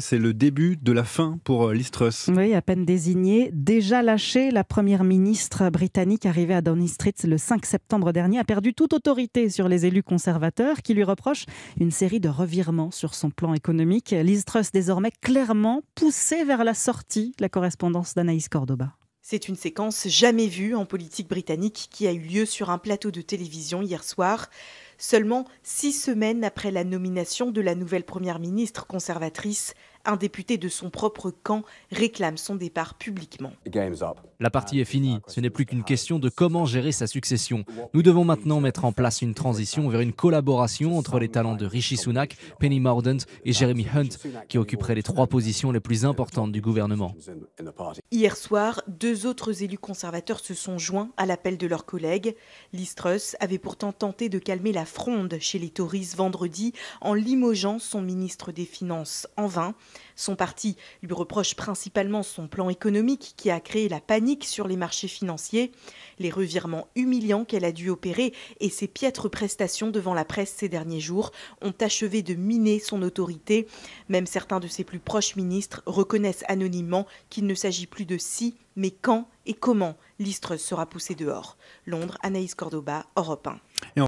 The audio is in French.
c'est le début de la fin pour euh, Liz Truss. Oui, à peine désignée, déjà lâchée, la première ministre britannique arrivée à Downing Street le 5 septembre dernier a perdu toute autorité sur les élus conservateurs qui lui reprochent une série de revirements sur son plan économique. Liz Truss désormais clairement poussée vers la sortie, la correspondance d'Anaïs Cordoba. C'est une séquence jamais vue en politique britannique qui a eu lieu sur un plateau de télévision hier soir. Seulement six semaines après la nomination de la nouvelle première ministre conservatrice, un député de son propre camp réclame son départ publiquement. La partie est finie. Ce n'est plus qu'une question de comment gérer sa succession. Nous devons maintenant mettre en place une transition vers une collaboration entre les talents de Rishi Sunak, Penny Mordaunt et Jeremy Hunt, qui occuperaient les trois positions les plus importantes du gouvernement. Hier soir, deux autres élus conservateurs se sont joints à l'appel de leurs collègues. Listruss avait pourtant tenté de calmer la fronde chez les Tories vendredi en limogeant son ministre des Finances en vain. Son parti lui reproche principalement son plan économique qui a créé la panique sur les marchés financiers, les revirements humiliants qu'elle a dû opérer et ses piètres prestations devant la presse ces derniers jours ont achevé de miner son autorité. Même certains de ses plus proches ministres reconnaissent anonymement qu'il ne s'agit plus de si, mais quand et comment l'Istre sera poussée dehors. Londres, Anaïs Cordoba, Europe 1.